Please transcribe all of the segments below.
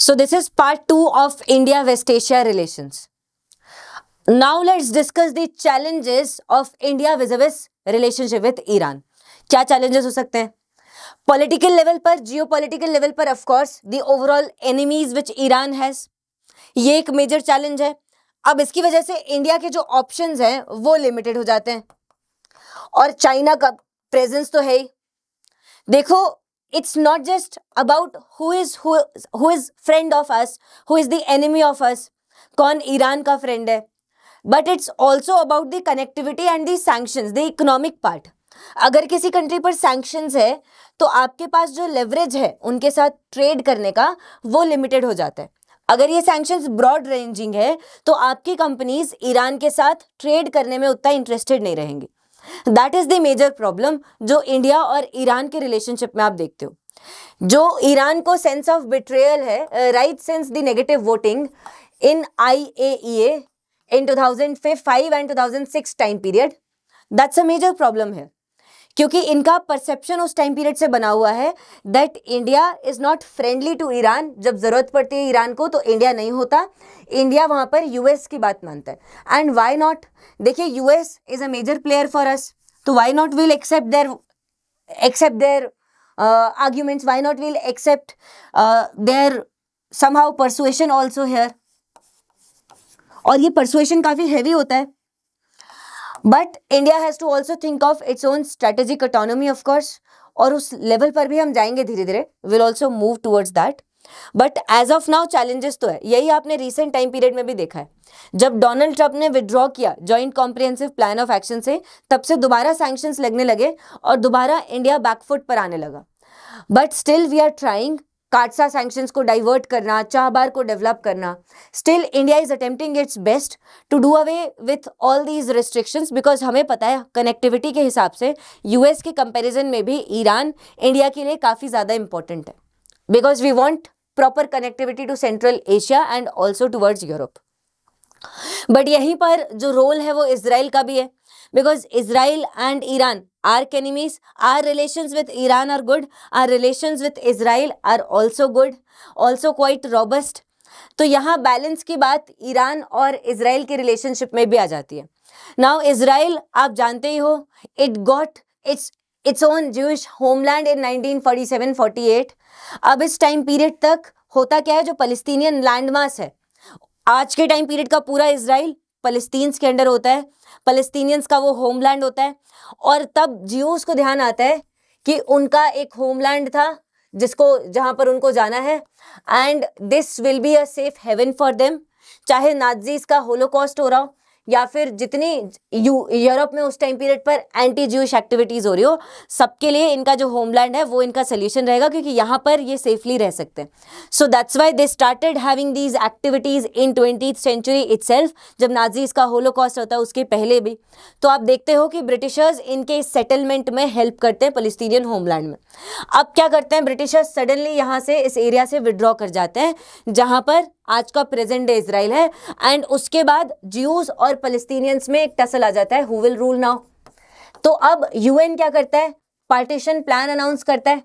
So this is part 2 of India-West Asia relations. Now let's discuss the challenges of India vis-a-vis relationship with Iran. kya challenges ho sakte hain political level par geopolitical level par of course the overall enemies which iran has ye ek major challenge hai ab iski wajah se india ke jo options hain wo limited ho jate hain aur china ka presence to hai dekho it's not just about who is who who is friend of us who is the enemy of us कौन Iran का friend है but it's also about the connectivity and the sanctions the economic part अगर किसी country पर sanctions है तो आपके पास जो लेवरेज है उनके साथ ट्रेड करने का वो लिमिटेड हो जाता है अगर ये सैंक्शंस ब्रॉड रेंजिंग है तो आपकी कंपनीज ईरान के साथ ट्रेड करने में उतना इंटरेस्टेड नहीं रहेंगी that is the major problem जो इंडिया और ईरान के रिलेशनशिप में आप देखते हो जो ईरान को सेंस ऑफ बिट्रेयल है right sense the negative voting in I A E A in two thousand five and two thousand six time period that's a major problem है क्योंकि इनका परसेप्शन उस टाइम पीरियड से बना हुआ है that India is not friendly to Iran जब ज़रूरत पड़ती है ईरान को तो इंडिया नहीं होता इंडिया वहां पर यूएस की बात मानता है एंड वाई नॉट देखिए US is a major player for us तो why not will accept their accept their arguments why not will accept their how persuasion also here और ये परसुएशन काफ़ी हैवी होता है but India has to also think of its own strategic autonomy of course और उस level पर भी हम जाएंगे धीरे धीरे will also move towards that but as of now challenges तो है यही आपने रिसेंट टाइम पीरियड में भी देखा है जब डोनाल्ड ट्रंप ने विदड्रॉ किया joint comprehensive plan of action से तब से दोबारा सैंक्शन लगने लगे और दोबारा इंडिया बैकफुट पर आने लगा but still we are trying CAATSA sanctions को डाइवर्ट करना चाहबार को डेवलप करना still India is attempting its best to do away with all these restrictions because हमें पता है कनेक्टिविटी के हिसाब से यूएस के कंपैरिजन में भी ईरान इंडिया के लिए काफ़ी ज़्यादा इंपॉर्टेंट है because we want proper connectivity to Central Asia and also towards Europe but यहीं पर जो रोल है वो इसराइल का भी है because Israel and Iran are enemies. Our relations with Iran are good. Our relations with Israel are also good, also quite robust. तो यहाँ बैलेंस की बात ईरान और इसराइल के रिलेशनशिप में भी आ जाती है नाउ इसराइल आप जानते ही हो it got its its own Jewish homeland in 1947-48 अब इस टाइम पीरियड तक होता क्या है जो फलस्तीनियन लैंडमार्स है आज के टाइम पीरियड का पूरा इसराइल फलस्तीन्स के अंडर होता है फलस्तीनियंस का वो होमलैंड होता है और तब जियोस को ध्यान आता है कि उनका एक होमलैंड था जिसको जहाँ पर उनको जाना है and this will be a safe haven for them चाहे नाजीज का होलोकॉस्ट हो रहा हो या फिर जितनी यू यूरोप में उस टाइम पीरियड पर एंटी ज्यूश एक्टिविटीज़ हो रही हो सबके लिए इनका जो होमलैंड है वो इनका सोल्यूशन रहेगा क्योंकि यहाँ पर ये सेफली रह सकते हैं so that's why they started having these activities in twenty century it जब नाजीज़ का कॉस्ट होता है उसके पहले भी तो आप देखते हो कि ब्रिटिशर्स इनके सेटलमेंट में हेल्प करते हैं फलस्तीनियन होमलैंड में अब क्या करते हैं ब्रिटिशर्स सडनली यहाँ से इस एरिया से विड्रॉ कर जाते हैं जहाँ पर आज का प्रेजेंट डे इसराइल है एंड उसके बाद ज्यूज और फलस्तीनियंस में एक टसल आ जाता है हु विल रूल नाउ तो अब यूएन क्या करता है पार्टीशन प्लान अनाउंस करता है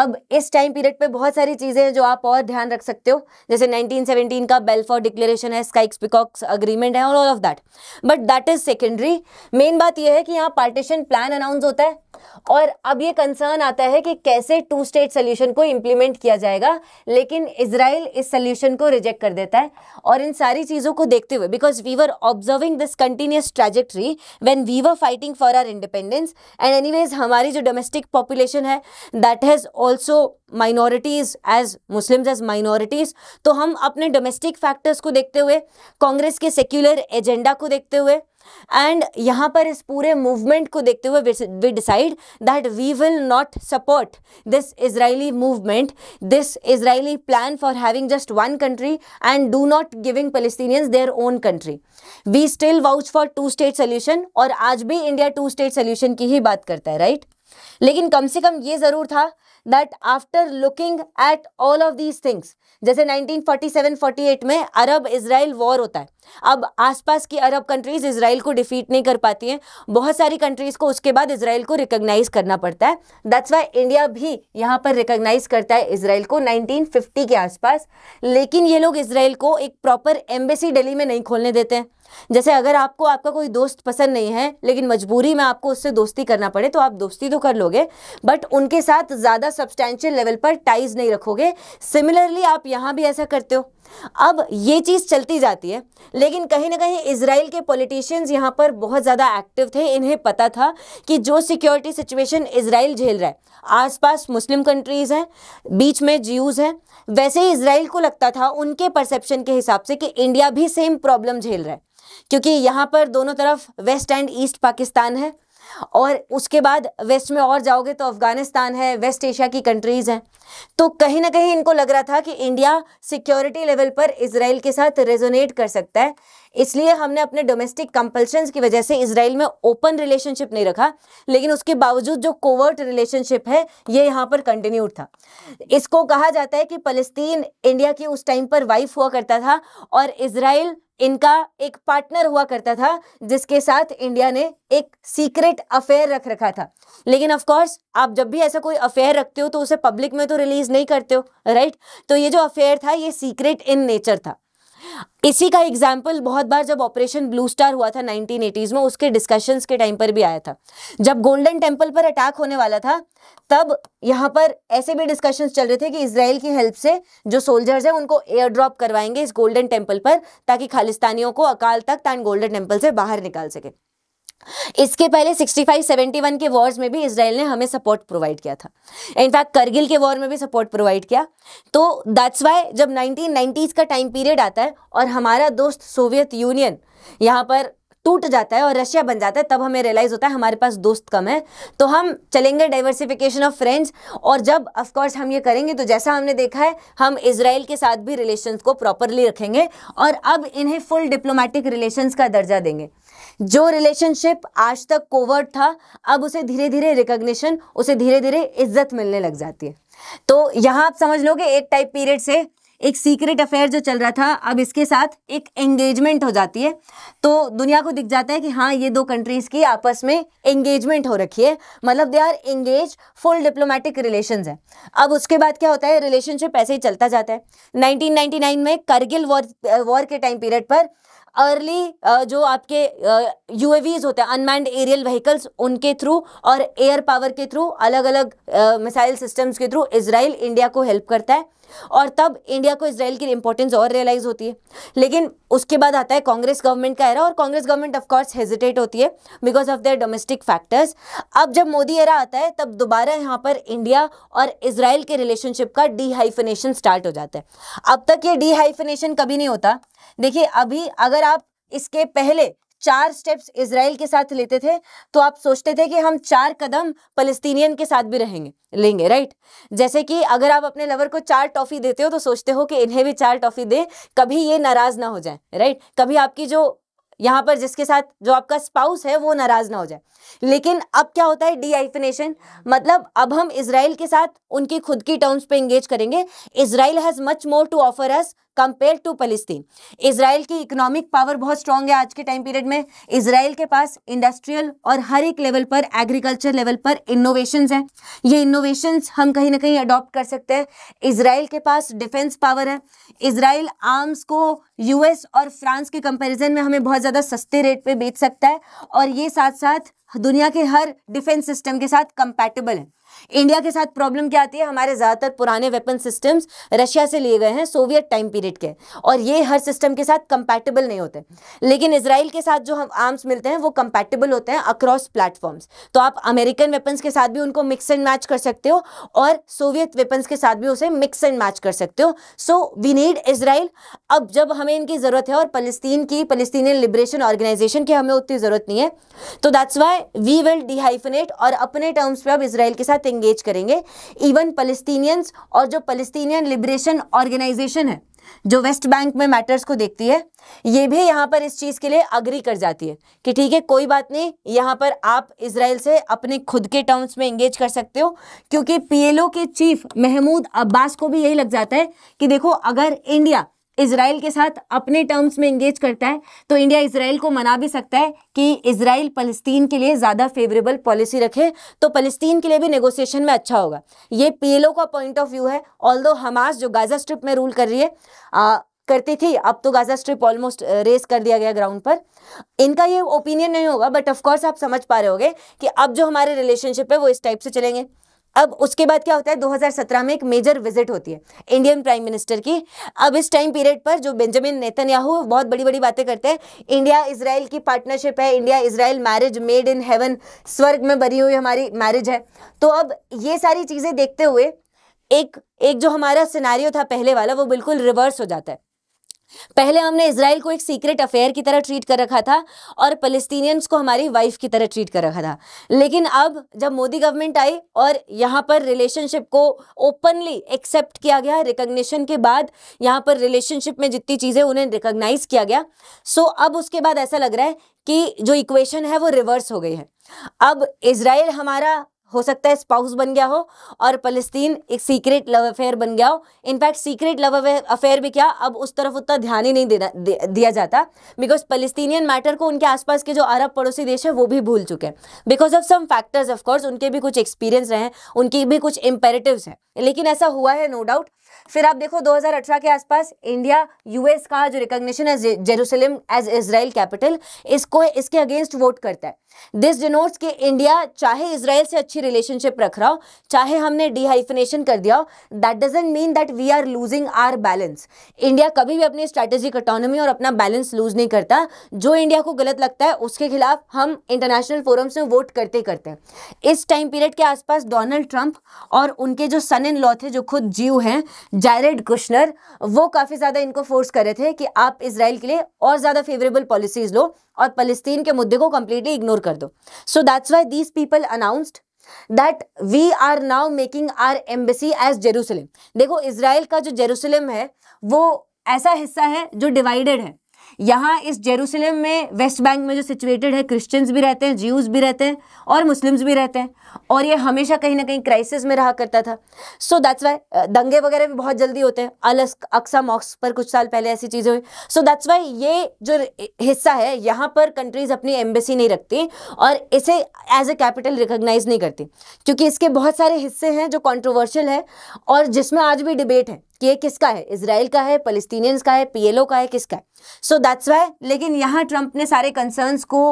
अब इस टाइम पीरियड पे बहुत सारी चीज़ें हैं जो आप और ध्यान रख सकते हो जैसे 1917 का बेलफॉर डिक्लेरेशन है स्काइक्स पिकॉक्स अग्रीमेंट है और all of that but that is secondary main बात यह है कि यहाँ पार्टीशन प्लान अनाउंस होता है और अब ये कंसर्न आता है कि कैसे टू स्टेट सोल्यूशन को इम्प्लीमेंट किया जाएगा लेकिन इसराइल इस सोल्यूशन को रिजेक्ट कर देता है और इन सारी चीज़ों को देखते हुए because we were observing this continuous trajectory when we were fighting for our independence and anyways हमारी जो डोमेस्टिक पॉपुलेशन है that has also minorities as Muslims as minorities तो हम अपने डोमेस्टिक फैक्टर्स को देखते हुए कांग्रेस के सेक्युलर एजेंडा को देखते हुए एंड यहाँ पर इस पूरे मूवमेंट को देखते हुए we decide that we will not support this Israeli movement this Israeli plan for having just one country and do not giving Palestinians their own country we still vouch for two state solution और आज भी India to state solution की ही बात करता है right right? लेकिन कम से कम ये ज़रूर था that after looking at all of these things जैसे 1947-48 में अरब इसराइल वॉर होता है अब आसपास की अरब कंट्रीज़ इसराइल को डिफीट नहीं कर पाती हैं बहुत सारी कंट्रीज़ को उसके बाद इसराइल को रिकोगनाइज करना पड़ता है दैट्स वाई इंडिया भी यहाँ पर रिकोगनाइज करता है इसराइल को 1950 के आसपास लेकिन ये लोग इसराइल को एक प्रॉपर एम्बेसी दिल्ली में नहीं खोलने देते हैं जैसे अगर आपको आपका कोई दोस्त पसंद नहीं है लेकिन मजबूरी में आपको उससे दोस्ती करना पड़े तो आप दोस्ती तो कर लोगे बट उनके साथ ज़्यादा सब्सटैंशियल लेवल पर टाइज नहीं रखोगे सिमिलरली आप यहाँ भी ऐसा करते हो अब ये चीज़ चलती जाती है लेकिन कहीं ना कहीं इसराइल के पॉलिटिशियंस यहाँ पर बहुत ज़्यादा एक्टिव थे इन्हें पता था कि जो सिक्योरिटी सिचुएशन इसराइल झेल रहा है आसपास मुस्लिम कंट्रीज़ हैं बीच में ज्यूज़ हैं वैसे ही इसराइल को लगता था उनके परसेप्शन के हिसाब से कि इंडिया भी सेम प्रॉब्लम झेल रहा है क्योंकि यहाँ पर दोनों तरफ वेस्ट एंड ईस्ट पाकिस्तान है और उसके बाद वेस्ट में और जाओगे तो अफ़गानिस्तान है वेस्ट एशिया की कंट्रीज़ हैं तो कहीं ना कहीं इनको लग रहा था कि इंडिया सिक्योरिटी लेवल पर इसराइल के साथ रेजोनेट कर सकता है इसलिए हमने अपने डोमेस्टिक कंपल्शन की वजह से इसराइल में ओपन रिलेशनशिप नहीं रखा लेकिन उसके बावजूद जो कोवर्ट रिलेशनशिप है ये यहाँ पर कंटिन्यू था इसको कहा जाता है कि फलस्तीन इंडिया की उस टाइम पर वाइफ हुआ करता था और इसराइल इनका एक पार्टनर हुआ करता था जिसके साथ इंडिया ने एक सीक्रेट अफेयर रख रखा था लेकिन ऑफ कोर्स आप जब भी ऐसा कोई अफेयर रखते हो तो उसे पब्लिक में तो रिलीज नहीं करते हो राइट तो ये जो अफेयर था ये सीक्रेट इन नेचर था इसी का एग्जाम्पल बहुत बार जब ऑपरेशन ब्लू स्टार हुआ था 1980s में उसके डिस्कशंस के टाइम पर भी आया था जब गोल्डन टेम्पल पर अटैक होने वाला था तब यहाँ पर ऐसे भी डिस्कशंस चल रहे थे कि इसराइल की हेल्प से जो सोल्जर्स हैं उनको एयर ड्रॉप करवाएंगे इस गोल्डन टेम्पल पर ताकि खालिस्तानियों को अकाल तक तान गोल्डन टेम्पल से बाहर निकाल सके इसके पहले 65-71 के वॉर्स में भी इसराइल ने हमें सपोर्ट प्रोवाइड किया था इनफैक्ट करगिल के वॉर में भी सपोर्ट प्रोवाइड किया तो दैट्स वाई जब नाइनटीन का टाइम पीरियड आता है और हमारा दोस्त सोवियत यूनियन यहाँ पर टूट जाता है और रशिया बन जाता है तब हमें रियलाइज़ होता है हमारे पास दोस्त कम है तो हम चलेंगे डाइवर्सिफिकेशन ऑफ फ्रेंड्स और जब ऑफकोर्स हम ये करेंगे तो जैसा हमने देखा है हम इसराइल के साथ भी रिलेशंस को प्रॉपरली रखेंगे और अब इन्हें फुल डिप्लोमेटिक रिलेशंस का दर्जा देंगे जो रिलेशनशिप आज तक कोवर्ट था अब उसे धीरे धीरे रिकॉग्निशन उसे धीरे धीरे इज्जत मिलने लग जाती है तो यहाँ आप समझ कि एक टाइप पीरियड से एक सीक्रेट अफेयर जो चल रहा था अब इसके साथ एक एंगेजमेंट हो जाती है तो दुनिया को दिख जाता है कि हाँ ये दो कंट्रीज़ की आपस में एंगेजमेंट हो रखी है मतलब they are engage full diplomatic relation है अब उसके बाद क्या होता है रिलेशनशिप ऐसे ही चलता जाता है 1999 में करगिल वॉर वॉर के टाइम पीरियड पर अर्ली जो आपके यूएवीज होते हैं अनमैंड एरियल व्हीकल्स उनके थ्रू और एयर पावर के थ्रू अलग अलग मिसाइल सिस्टम्स के थ्रू इसराइल इंडिया को हेल्प करता है और तब इंडिया को इसराइल की इंपॉर्टेंस और रियलाइज़ होती है लेकिन उसके बाद आता है कांग्रेस गवर्नमेंट का एरा और कांग्रेस गवर्नमेंट ऑफकोर्स हेजिटेट होती है because of their domestic factors अब जब मोदी एरा आता है तब दोबारा यहाँ पर इंडिया और इसराइल के रिलेशनशिप का डिहाइफिनेशन स्टार्ट हो जाता है अब तक ये डिहाइफिनेशन कभी नहीं होता देखिए अभी अगर आप इसके पहले चार स्टेप्स इसराइल के साथ लेते थे तो आप सोचते थे कि हम चार कदम फलस्तीनियन के साथ भी रहेंगे लेंगे राइट जैसे कि अगर आप अपने लवर को चार टॉफ़ी देते हो तो सोचते हो कि इन्हें भी चार टॉफ़ी दे कभी ये नाराज़ ना हो जाए राइट कभी आपकी जो यहाँ पर जिसके साथ जो आपका स्पाउस है वो नाराज ना हो जाए लेकिन अब क्या होता है डीआईफिनेशन मतलब अब हम इसराइल के साथ उनकी खुद की टर्म्स पे इंगेज करेंगे Israel has much more to offer us compare to फलस्तीन इसराइल की इकोनॉमिक पावर बहुत स्ट्रांग है आज के टाइम पीरियड में इसराइल के पास इंडस्ट्रियल और हर एक लेवल पर एग्रीकल्चर लेवल पर इनोवेशन हैं ये इनोवेशन हम कहीं ना कहीं अडॉप्ट कर सकते हैं इसराइल के पास डिफेंस पावर है इसराइल आर्म्स को यूएस और फ्रांस के कंपेरिजन में हमें बहुत ज़्यादा सस्ते रेट पर बेच सकता है और ये साथ साथ दुनिया के हर डिफेंस सिस्टम के साथ कंपैटिबल है इंडिया के साथ प्रॉब्लम क्या आती है हमारे ज़्यादातर पुराने वेपन सिस्टम्स रशिया से लिए गए हैं सोवियत टाइम पीरियड के और ये हर सिस्टम के साथ कंपैटिबल नहीं होते लेकिन इसराइल के साथ जो हम आर्म्स मिलते हैं वो कंपैटिबल होते हैं अक्रॉस प्लेटफॉर्म्स तो आप अमेरिकन वेपन्स के साथ भी उनको मिक्स एंड मैच कर सकते हो और सोवियत वेपन्स के साथ भी उसे मिक्स एंड मैच कर सकते हो सो वी नीड इसराइल अब जब हमें इनकी ज़रूरत है और फलस्तीन की फलस्तीनियन लिबरेशन ऑर्गेनाइजेशन की हमें उतनी ज़रूरत नहीं है तो that's why we will dehyphenate और अपने टर्म्स पर अब इसराइल के साथ इंगेज करेंगे इवन पलस्तीनियंस और जो पलस्तीनियन लिबरेशन ऑर्गेनाइजेशन है जो वेस्ट बैंक में मैटर्स को देखती है ये भी यहाँ पर इस चीज़ के लिए अग्री कर जाती है कि ठीक है कोई बात नहीं यहाँ पर आप इसराइल से अपने खुद के टर्म्स में एंगेज कर सकते हो क्योंकि पीएलओ के चीफ महमूद अब्बास को भी यही लग जाता है कि देखो अगर इंडिया इसराइल के साथ अपने टर्म्स में इंगेज करता है तो इंडिया इसराइल को मना भी सकता है कि इसराइल फलस्तीन के लिए ज़्यादा फेवरेबल पॉलिसी रखे तो फलस्तीन के लिए भी नेगोशिएशन में अच्छा होगा ये पीएलओ का पॉइंट ऑफ व्यू है ऑल हमास जो गाजा स्ट्रिप में रूल कर रही है आ, करती थी अब तो गाजा स्ट्रिप ऑलमोस्ट रेस कर दिया गया ग्राउंड पर इनका ये ओपिनियन नहीं होगा बट ऑफकोर्स आप समझ पा रहे होगे कि अब जो हमारे रिलेशनशिप है वो इस टाइप से चलेंगे अब उसके बाद क्या होता है 2017 में एक मेजर विजिट होती है इंडियन प्राइम मिनिस्टर की अब इस टाइम पीरियड पर जो बेंजामिन नेतन्याहू बहुत बड़ी बड़ी बातें करते हैं इंडिया इसराइल की पार्टनरशिप है India Israel marriage made in heaven स्वर्ग में बनी हुई हमारी मैरिज है तो अब ये सारी चीज़ें देखते हुए एक एक जो हमारा सिनारियो था पहले वाला वो बिल्कुल रिवर्स हो जाता है पहले हमने इसराइल को एक सीक्रेट अफेयर की तरह ट्रीट कर रखा था और फलस्तीनियंस को हमारी वाइफ की तरह ट्रीट कर रखा था लेकिन अब जब मोदी गवर्नमेंट आई और यहाँ पर रिलेशनशिप को ओपनली एक्सेप्ट किया गया रिकग्निशन के बाद यहाँ पर रिलेशनशिप में जितनी चीज़ें उन्हें रिकग्नाइज किया गया सो अब उसके बाद ऐसा लग रहा है कि जो इक्वेशन है वो रिवर्स हो गई है अब इसराइल हमारा हो सकता है स्पाउस बन गया हो और फलस्तीन एक सीक्रेट लव अफेयर बन गया हो इनफैक्ट सीक्रेट लव अफेयर भी क्या अब उस तरफ उतना ध्यान ही नहीं देना दे, दिया जाता बिकॉज फलस्तीनियन मैटर को उनके आसपास के जो अरब पड़ोसी देश है वो भी भूल चुके हैं because of some factors of course उनके भी कुछ एक्सपीरियंस रहे हैं उनकी भी कुछ इम्पेरेटिव्स हैं लेकिन ऐसा हुआ है नो no डाउट फिर आप देखो 2018 के आसपास इंडिया यूएस का जो रिकॉग्निशन है जेरूसलम एज इसराइल कैपिटल इसको इसके अगेंस्ट वोट करता है दिस डिनोट्स कि इंडिया चाहे इसराइल से अच्छी रिलेशनशिप रख रहा हो चाहे हमने डिहाइफिनेशन कर दिया हो that doesn't mean that we are losing our balance India कभी भी अपनी स्ट्रैटेजिक अटोनमी और अपना बैलेंस लूज नहीं करता जो इंडिया को गलत लगता है उसके खिलाफ हम इंटरनेशनल फोरम्स में वोट करते करते हैं इस टाइम पीरियड के आसपास डोनाल्ड ट्रंप और उनके जो सन इन लॉ थे जो खुद जीव हैं जायरेड कुशनर वो काफ़ी ज़्यादा इनको फोर्स कर रहे थे कि आप इसराइल के लिए और ज़्यादा फेवरेबल पॉलिसीज़ लो और फलस्तीन के मुद्दे को कम्प्लीटली इग्नोर कर दो so that's why these people announced that we are now making our embassy as Jerusalem देखो इसराइल का जो जेरूसलम है वो ऐसा हिस्सा है जो डिवाइडेड है यहाँ इस जेरूसलम में वेस्ट बैंक में जो सिचुएटेड है क्रिश्चियंस भी रहते हैं ज्यूज़ भी रहते हैं और मुस्लिम्स भी रहते हैं और ये हमेशा कहीं ना कहीं क्राइसिस में रहा करता था सो दैट्स वाई दंगे वगैरह भी बहुत जल्दी होते हैं अल अक्सा मॉक्स पर कुछ साल पहले ऐसी चीज़ें हुई सो दैट्स वाई ये जो हिस्सा है यहाँ पर कंट्रीज़ अपनी एम्बेसी नहीं रखती और इसे एज ए कैपिटल रिकोगनाइज नहीं करती क्योंकि इसके बहुत सारे हिस्से हैं जो कॉन्ट्रोवर्शियल है और जिसमें आज भी डिबेट है कि ये किसका है इसराइल का है फलस्तीनियंस का है पीएलओ का है किसका है सो दैट्स वाई लेकिन यहाँ ट्रंप ने सारे कंसर्न्स को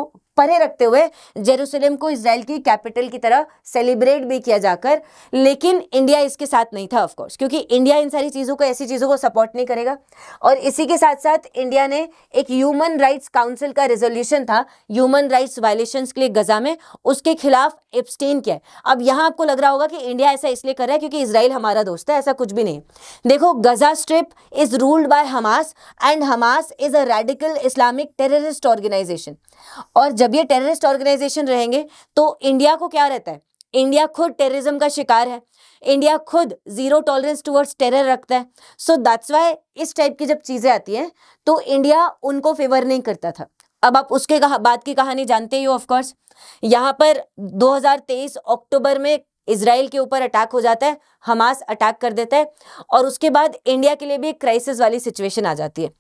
परे रखते हुए जेरूसलम को इसराइल की कैपिटल की तरह सेलिब्रेट भी किया जाकर लेकिन इंडिया इसके साथ नहीं था ऑफकोर्स क्योंकि इंडिया इन सारी चीज़ों को ऐसी चीज़ों को सपोर्ट नहीं करेगा और इसी के साथ साथ इंडिया ने एक ह्यूमन राइट्स काउंसिल का रेजोल्यूशन था ह्यूमन राइट्स वायलेशन के लिए गजा में उसके खिलाफ एब्सटेन किया है अब यहाँ आपको लग रहा होगा कि इंडिया ऐसा इसलिए कर रहा है क्योंकि इसराइल हमारा दोस्त है ऐसा कुछ भी नहीं देखो Gaza strip is ruled by Hamas and Hamas is a radical Islamic terrorist organisation और जब ये टेररिस्ट ऑर्गेनाइजेशन रहेंगे तो इंडिया को क्या रहता है इंडिया खुद टेररिज्म का शिकार है इंडिया खुद जीरो टॉलरेंस टुवर्ड्स टेरर रखता है सो दैट्स वाई इस टाइप की जब चीज़ें आती हैं तो इंडिया उनको फेवर नहीं करता था अब आप उसके बाद की कहानी जानते ही हो ऑफकोर्स यहाँ पर 2023 अक्टूबर में इसराइल के ऊपर अटैक हो जाता है हमास अटैक कर देता है और उसके बाद इंडिया के लिए भी एक क्राइसिस वाली सिचुएशन आ जाती है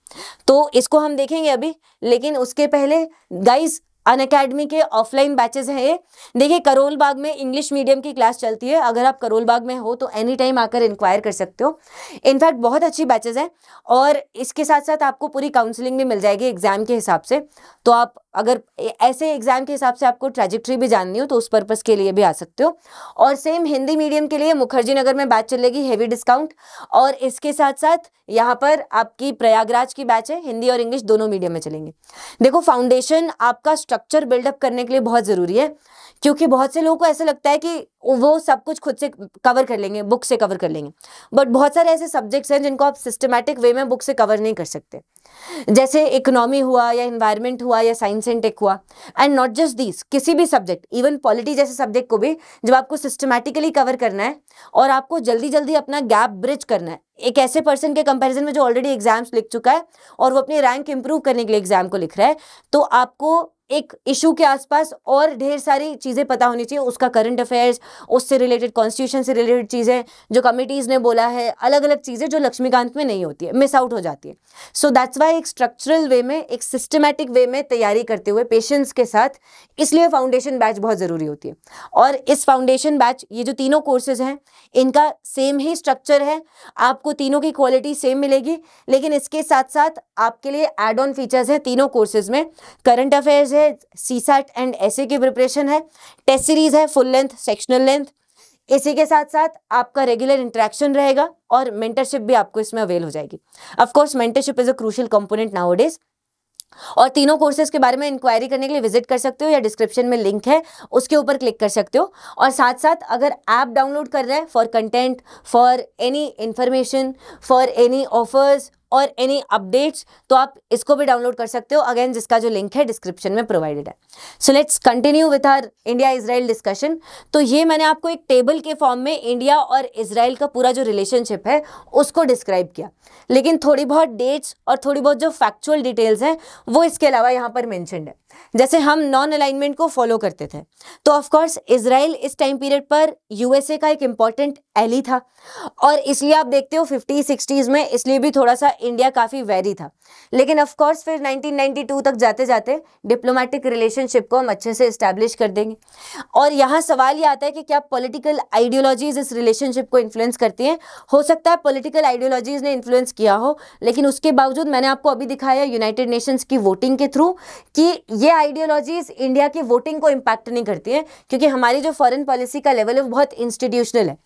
तो इसको हम देखेंगे अभी लेकिन उसके पहले गाइस अन अकेडमी के ऑफलाइन बैचेज हैं ये देखिए करोल बाग में इंग्लिश मीडियम की क्लास चलती है अगर आप करोल बाग में हो तो एनी टाइम आकर इंक्वायर कर सकते हो इनफैक्ट बहुत अच्छी बैचेज हैं और इसके साथ साथ आपको पूरी काउंसलिंग भी मिल जाएगी एग्जाम के हिसाब से तो आप अगर ऐसे एग्ज़ाम के हिसाब से आपको ट्रेजिक्ट्री भी जाननी हो तो उस पर्पज़ के लिए भी आ सकते हो और सेम हिंदी मीडियम के लिए मुखर्जी नगर में बैच चलेगी हैवी डिस्काउंट और इसके साथ साथ यहाँ पर आपकी प्रयागराज की बैच है हिंदी और इंग्लिश दोनों मीडियम में चलेंगे देखो फाउंडेशन आपका स्ट्रक्चर बिल्डअप करने के लिए बहुत ज़रूरी है क्योंकि बहुत से लोगों को ऐसा लगता है कि वो सब कुछ खुद से कवर कर लेंगे बुक से कवर कर लेंगे बट बहुत सारे ऐसे सब्जेक्ट्स हैं जिनको आप सिस्टमेटिक वे में बुक से कवर नहीं कर सकते जैसे इकोनॉमी हुआ या इन्वायरमेंट हुआ या साइंस एंड टेक हुआ एंड नॉट जस्ट दिस किसी भी सब्जेक्ट इवन पॉलिटी जैसे सब्जेक्ट को भी जब आपको सिस्टमेटिकली कवर करना है और आपको जल्दी जल्दी अपना गैप ब्रिज करना है एक ऐसे पर्सन के कंपैरिजन में जो ऑलरेडी एग्जाम्स लिख चुका है और वो अपनी रैंक इंप्रूव करने के लिए एग्जाम को लिख रहा है तो आपको एक इशू के आसपास और ढेर सारी चीज़ें पता होनी चाहिए उसका करंट अफेयर्स उससे रिलेटेड कॉन्स्टिट्यूशन से रिलेटेड चीज़ें जो कमिटीज़ ने बोला है अलग अलग चीज़ें जो लक्ष्मीकांत में नहीं होती है मिस आउट हो जाती है सो दैट्स वाई एक स्ट्रक्चरल वे में एक सिस्टमेटिक वे में तैयारी करते हुए पेशेंस के साथ इसलिए फाउंडेशन बैच बहुत ज़रूरी होती है और इस फाउंडेशन बैच ये जो तीनों कोर्सेज हैं इनका सेम ही स्ट्रक्चर है आपको आपको तीनों की क्वालिटी सेम मिलेगी लेकिन इसके साथ साथ आपके लिए एड ऑन फीचर्स हैं तीनों कोर्सेज में करंट अफेयर्स है सी एंड एस की प्रिपरेशन है टेस्ट सीरीज है फुल लेंथ सेक्शनल लेंथ इसी के साथ साथ आपका रेगुलर इंटरेक्शन रहेगा और मेंटरशिप भी आपको इसमें अवेल हो जाएगी of mentorship is a crucial component nowadays और तीनों कोर्सेज के बारे में इंक्वायरी करने के लिए विजिट कर सकते हो या डिस्क्रिप्शन में लिंक है उसके ऊपर क्लिक कर सकते हो और साथ साथ अगर ऐप डाउनलोड कर रहे हैं for content for any information for any offers और एनी अपडेट्स तो आप इसको भी डाउनलोड कर सकते हो अगेन जिसका जो लिंक है डिस्क्रिप्शन में प्रोवाइडेड है so let's continue with our India Israel discussion तो ये मैंने आपको एक टेबल के फॉर्म में इंडिया और इसराइल का पूरा जो रिलेशनशिप है उसको डिस्क्राइब किया लेकिन थोड़ी बहुत डेट्स और थोड़ी बहुत जो फैक्चुअल डिटेल्स हैं वो इसके अलावा यहाँ पर मैंशनड है जैसे हम नॉन अलाइनमेंट को फॉलो करते थे तो ऑफकोर्स इसराइल इस टाइम पीरियड पर यूएसए का एक इंपॉर्टेंट एली था और इसलिए आप देखते हो फिफ्टी सिक्सटीज़ में इसलिए भी थोड़ा सा इंडिया काफ़ी वेरी था लेकिन ऑफकोर्स फिर 1992 तक जाते जाते डिप्लोमेटिक रिलेशनशिप को हम अच्छे से इस्टेब्लिश कर देंगे और यहाँ सवाल ये आता है कि क्या पॉलिटिकल आइडियोलॉजीज़ इस रिलेशनशिप को इन्फ्लुएंस करती हैं हो सकता है पोलिटिकल आइडियोलॉजीज़ ने इन्फ्लुएंस किया हो लेकिन उसके बावजूद मैंने आपको अभी दिखाया यूनाइटेड नेशंस की वोटिंग के थ्रू कि ये आइडियोलॉजीज़ इंडिया की वोटिंग को इम्पैक्ट नहीं करती हैं क्योंकि हमारी जो फॉरेन पॉलिसी का लेवल है वो बहुत इंस्टीट्यूशनल है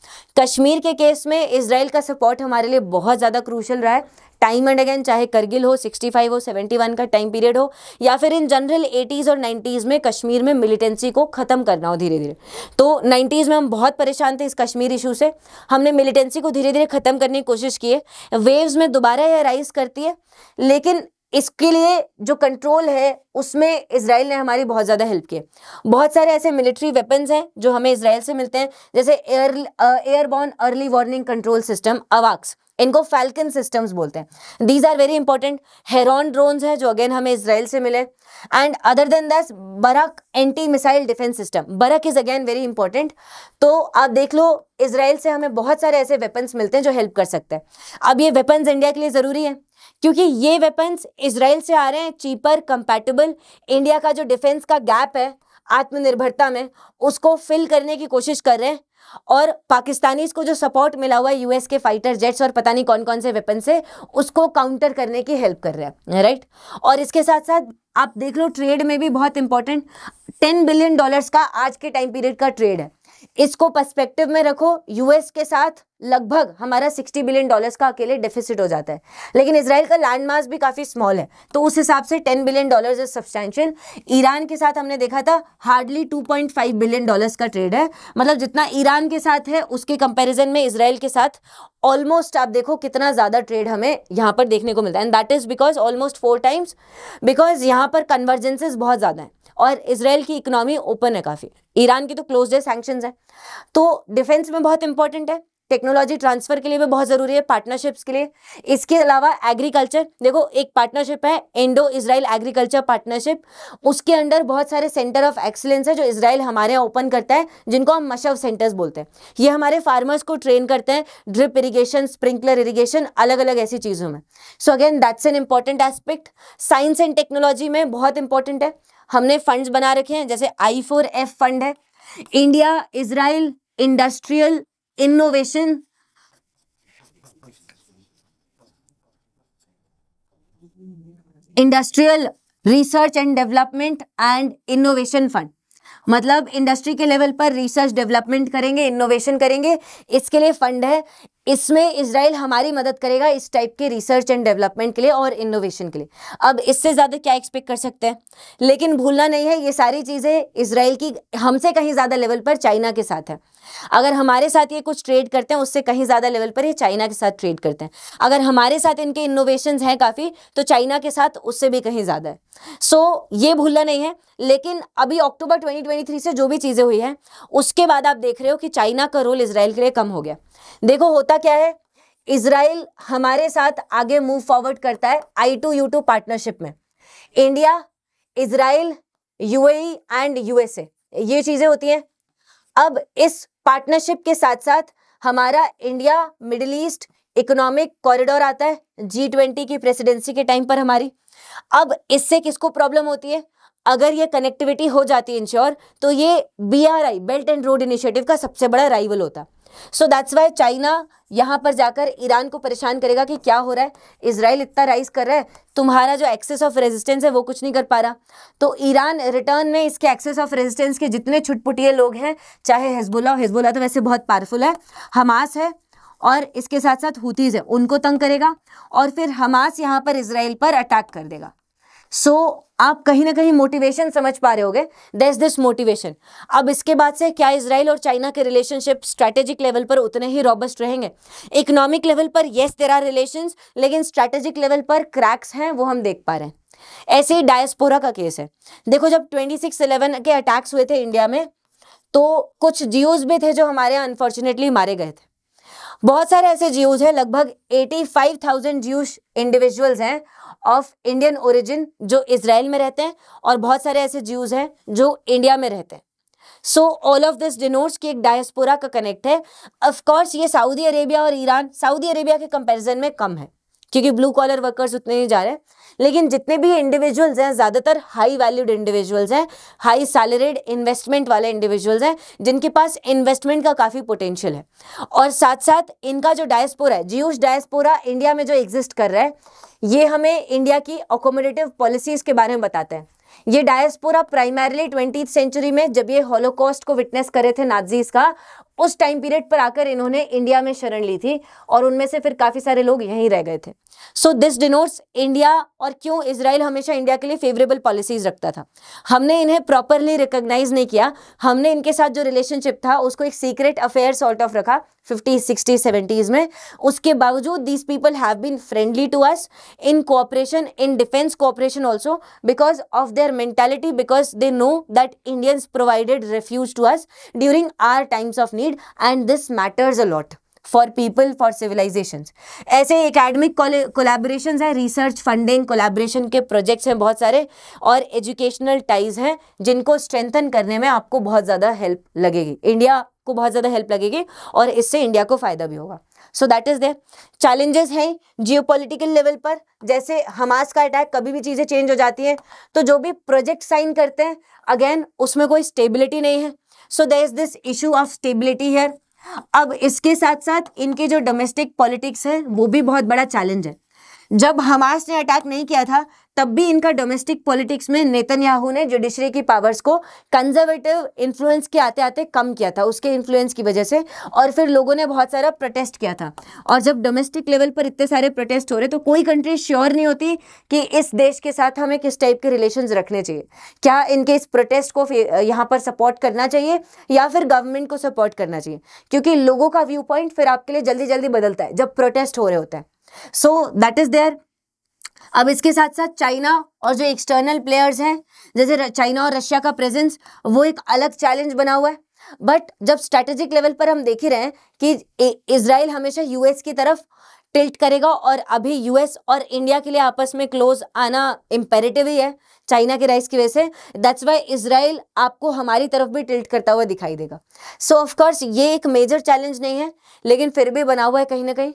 कश्मीर के केस में इसराइल का सपोर्ट हमारे लिए बहुत ज़्यादा क्रूशल रहा है टाइम एंड अगेन चाहे करगिल हो 65 हो 71 का टाइम पीरियड हो या फिर इन जनरल 80s और 90s में कश्मीर में मिलिटेंसी को ख़त्म करना हो धीरे धीरे तो 90s में हम बहुत परेशान थे इस कश्मीर इशू से हमने मिलिटेंसी को धीरे धीरे ख़त्म करने की कोशिश की है वेव्स में दोबारा यह राइज करती है लेकिन इसके लिए जो कंट्रोल है उसमें इसराइल ने हमारी बहुत ज़्यादा हेल्प की बहुत सारे ऐसे मिलिट्री वेपन्स हैं जो हमें इसराइल से मिलते हैं जैसे air airborne early warning control system अवाक्स इनको फैल्कन सिस्टम्स बोलते हैं these are very important Heron drones हैं जो अगेन हमें इसराइल से मिले and other than this Barak anti missile defence system Barak is again very important तो आप देख लो इसराइल से हमें बहुत सारे ऐसे वेपन्स मिलते हैं जो हेल्प कर सकते हैं अब ये वेपन्स इंडिया के लिए ज़रूरी है क्योंकि ये वेपन्स इसराइल से आ रहे हैं चीपर कंपैटिबल इंडिया का जो डिफेंस का गैप है आत्मनिर्भरता में उसको फिल करने की कोशिश कर रहे हैं और पाकिस्तानीज को जो सपोर्ट मिला हुआ है यूएस के फाइटर जेट्स और पता नहीं कौन कौन से वेपन से उसको काउंटर करने की हेल्प कर रहे हैं राइट और इसके साथ साथ आप देख लो ट्रेड में भी बहुत इंपॉर्टेंट टेन बिलियन डॉलर्स का आज के टाइम पीरियड का ट्रेड है इसको पर्सपेक्टिव में रखो यूएस के साथ लगभग हमारा 60 बिलियन डॉलर्स का अकेले डेफिसिट हो जाता है लेकिन इसराइल का लैंड मास भी काफ़ी स्मॉल है तो उस हिसाब से 10 billion dollars is substantial Iran के साथ हमने देखा था हार्डली 2.5 बिलियन डॉलर्स का ट्रेड है मतलब जितना ईरान के साथ है उसके कंपेरिजन में इसराइल के साथ ऑलमोस्ट आप देखो कितना ज़्यादा ट्रेड हमें यहाँ पर देखने को मिलता है and that is because almost four times because यहाँ पर कन्वर्जेंसेज बहुत ज़्यादा हैं और इसराइल की इकोनॉमी ओपन है काफ़ी ईरान की तो क्लोज है सैंक्शन है तो डिफेंस में बहुत इंपॉर्टेंट है टेक्नोलॉजी ट्रांसफर के लिए भी बहुत ज़रूरी है पार्टनरशिप्स के लिए इसके अलावा एग्रीकल्चर देखो एक पार्टनरशिप है इंडो इसराइल एग्रीकल्चर पार्टनरशिप उसके अंडर बहुत सारे सेंटर ऑफ एक्सलेंस है जो इसराइल हमारे यहाँ ओपन करता है जिनको हम मशव सेंटर्स बोलते हैं ये हमारे फार्मर्स को ट्रेन करते हैं ड्रिप इरीगेशन स्प्रिंकलर इरीगेशन अलग अलग ऐसी चीज़ों में so again that's an important aspect science and technology में बहुत इंपॉर्टेंट है हमने फंड्स बना रखे हैं जैसे आई फोर एफ फंड है India Israel industrial innovation industrial research and development and innovation fund मतलब इंडस्ट्री के लेवल पर रिसर्च डेवलपमेंट करेंगे इनोवेशन करेंगे इसके लिए फंड है इसमें इसराइल हमारी मदद करेगा इस टाइप के रिसर्च एंड डेवलपमेंट के लिए और इनोवेशन के लिए अब इससे ज़्यादा क्या एक्सपेक्ट कर सकते हैं लेकिन भूलना नहीं है ये सारी चीज़ें इसराइल की हमसे कहीं ज़्यादा लेवल पर चाइना के साथ है अगर हमारे साथ ये कुछ ट्रेड करते हैं उससे कहीं ज़्यादा लेवल पर ये चाइना के साथ ट्रेड करते हैं अगर हमारे साथ इनके इनोवेशन हैं काफ़ी तो चाइना के साथ उससे भी कहीं ज़्यादा है सो so, ये भूलना नहीं है लेकिन अभी अक्टूबर 2023 से जो भी चीज़ें हुई हैं उसके बाद आप देख रहे हो कि चाइना का रोल इसराइल के लिए कम हो गया देखो होता होता क्या है इसराइल हमारे साथ आगे मूव फॉरवर्ड करता है I two U two partnership में India Israel UAE and USA ये चीज़ें होती हैं अब इस पार्टनरशिप के साथ साथ हमारा India Middle East economic corridor आता है जी ट्वेंटी की प्रेसिडेंसी के टाइम पर हमारी अब इससे किसको प्रॉब्लम होती है अगर ये कनेक्टिविटी हो जाती है इंश्योर तो ये B R I belt and road initiative का सबसे बड़ा राइवल होता है सो दैट्स वाई चाइना यहाँ पर जाकर ईरान को परेशान करेगा कि क्या हो रहा है इसराइल इतना राइज कर रहा है तुम्हारा जो एक्सेस ऑफ रेजिस्टेंस है वो कुछ नहीं कर पा रहा तो ईरान रिटर्न में इसके एक्सेस ऑफ रेजिस्टेंस के जितने छुटपुटिए लोग हैं चाहे हिजबुल्ला हिजबुल्ला तो वैसे बहुत पावरफुल है हमास है और इसके साथ साथ हुतीज है उनको तंग करेगा और फिर हमास यहाँ पर इसराइल पर अटैक कर देगा सो so, आप कहीं ना कहीं मोटिवेशन समझ पा रहे होगे दिस दिस मोटिवेशन अब इसके बाद से क्या इसराइल और चाइना के रिलेशनशिप स्ट्रैटेजिक लेवल पर उतने ही रॉबस्ट रहेंगे इकोनॉमिक लेवल पर येस देर आर रिलेशन लेकिन स्ट्रैटेजिक लेवल पर क्रैक्स हैं वो हम देख पा रहे हैं ऐसे ही डायस्पोरा का केस है देखो जब ट्वेंटी सिक्स इलेवन के अटैक्स हुए थे इंडिया में तो कुछ जियोज भी थे जो हमारे अनफॉर्चुनेटली मारे गए थे बहुत सारे ऐसे जियोज हैं लगभग 85,000 ज्यूश इंडिविजुअल्स हैं ऑफ इंडियन ओरिजिन जो इसराइल में रहते हैं और बहुत सारे ऐसे जियोज हैं जो इंडिया में रहते हैं so all of this denotes की एक डायस्पोरा का कनेक्ट है ऑफकोर्स ये सऊदी अरेबिया और ईरान सऊदी अरेबिया के कंपेरिजन में कम है क्योंकि ब्लू कॉलर वर्कर्स उतने नहीं जा रहे लेकिन जितने भी इंडिविजुअल्स हैं ज़्यादातर हाई वैल्यूड इंडिविजुअल्स हैं हाई सैलरीड इन्वेस्टमेंट वाले इंडिविजुअल्स हैं जिनके पास इन्वेस्टमेंट का काफ़ी पोटेंशियल है और साथ साथ इनका जो डायस्पोरा है जियूश डायस्पोरा इंडिया में जो एग्जिस्ट कर रहा है ये हमें इंडिया की अकोमोडेटिव पॉलिसीज़ के बारे में बताते हैं ये डायस्पोरा प्राइमरली ट्वेंटी सेंचुरी में जब ये हॉलोकॉस्ट को विटनेस करे थे नाजीज का उस टाइम पीरियड पर आकर इन्होंने इंडिया में शरण ली थी और उनमें से फिर काफ़ी सारे लोग यहीं रह गए थे सो दिस डिनोट्स इंडिया और क्यों इसराइल हमेशा इंडिया के लिए फेवरेबल पॉलिसीज रखता था हमने इन्हें प्रॉपरली रिकोगनाइज नहीं किया हमने इनके साथ जो रिलेशनशिप था उसको एक सीक्रेट अफेयर सॉर्ट ऑफ रखा फिफ्टी सिक्सटी सेवेंटीज़ में उसके बावजूद these people have been friendly to us in cooperation in defence cooperation also because of their mentality because they know that Indians provided refuge to us during our times of need and this matters a lot for people for civilisation ऐसे academic collaboration है research funding collaboration के projects हैं बहुत सारे और educational ties हैं जिनको strengthen करने में आपको बहुत ज़्यादा हेल्प लगेगी इंडिया को बहुत ज़्यादा हेल्प लगेगी और इससे इंडिया को फ़ायदा भी होगा so that is their challenges हैं जियोपॉलिटिकल लेवल पर जैसे हमास का अटैक कभी भी चीज़ें चेंज हो जाती हैं तो जो भी प्रोजेक्ट साइन करते हैं अगेन उसमें कोई स्टेबिलिटी नहीं है so there is this issue of stability here अब इसके साथ साथ इनके जो डोमेस्टिक पॉलिटिक्स है वो भी बहुत बड़ा चैलेंज है जब हमास ने अटैक नहीं किया था तब भी इनका डोमेस्टिक पॉलिटिक्स में नेतन्याहू ने जुडिशरी की पावर्स को कंजर्वेटिव इन्फ्लुएंस के आते आते कम किया था उसके इन्फ्लुएंस की वजह से और फिर लोगों ने बहुत सारा प्रोटेस्ट किया था और जब डोमेस्टिक लेवल पर इतने सारे प्रोटेस्ट हो रहे तो कोई कंट्री श्योर नहीं होती कि इस देश के साथ हमें किस टाइप के रिलेशन रखने चाहिए क्या इनके इस प्रोटेस्ट को यहाँ पर सपोर्ट करना चाहिए या फिर गवर्नमेंट को सपोर्ट करना चाहिए क्योंकि लोगों का व्यू पॉइंट फिर आपके लिए जल्दी जल्दी बदलता है जब प्रोटेस्ट हो रहे होते हैं सो दैट इज देयर अब इसके साथ साथ चाइना और जो एक्सटर्नल प्लेयर्स हैं जैसे चाइना और रशिया का प्रेजेंस वो एक अलग चैलेंज बना हुआ है बट जब स्ट्रेटेजिक लेवल पर हम देख ही रहे हैं कि इसराइल हमेशा यूएस की तरफ टिल्ट करेगा और अभी यूएस और इंडिया के लिए आपस में क्लोज आना इम्पेरेटिव ही है चाइना के राइस की वजह से दैट्स वाई इसराइल आपको हमारी तरफ भी टिल्ट करता हुआ दिखाई देगा सो so, ऑफकोर्स ये एक मेजर चैलेंज नहीं है लेकिन फिर भी बना हुआ है कहीं ना कहीं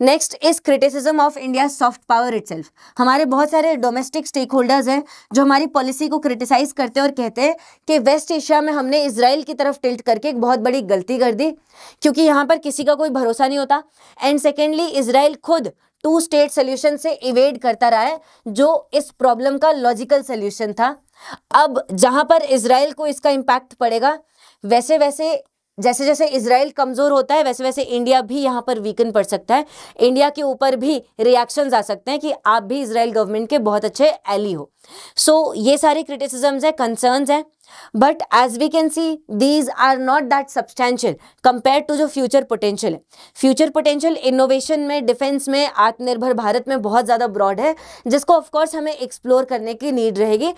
next is criticism of India soft power itself हमारे बहुत सारे डोमेस्टिक स्टेक होल्डर्स हैं जो हमारी पॉलिसी को क्रिटिसाइज करते हैं और कहते हैं कि वेस्ट एशिया में हमने इसराइल की तरफ टिल्ट करके एक बहुत बड़ी गलती कर दी क्योंकि यहाँ पर किसी का कोई भरोसा नहीं होता एंड सेकेंडली इसराइल खुद टू स्टेट सोल्यूशन से इवेड करता रहा है जो इस प्रॉब्लम का लॉजिकल सोल्यूशन था अब जहाँ पर इसराइल को इसका इम्पैक्ट पड़ेगा वैसे वैसे जैसे जैसे इसराइल कमज़ोर होता है वैसे वैसे इंडिया भी यहाँ पर वीकन पड़ सकता है इंडिया के ऊपर भी रिएक्शंस आ सकते हैं कि आप भी इसराइल गवर्नमेंट के बहुत अच्छे एली हो सो so, ये सारे क्रिटिसिजम्स हैं कंसर्न्स हैं but as we can see these are not that substantial compare to जो फ्यूचर पोटेंशियल है फ्यूचर पोटेंशियल इनोवेशन में डिफेंस में आत्मनिर्भर भारत में बहुत ज़्यादा ब्रॉड है जिसको ऑफकोर्स हमें एक्सप्लोर करने की नीड रहेगी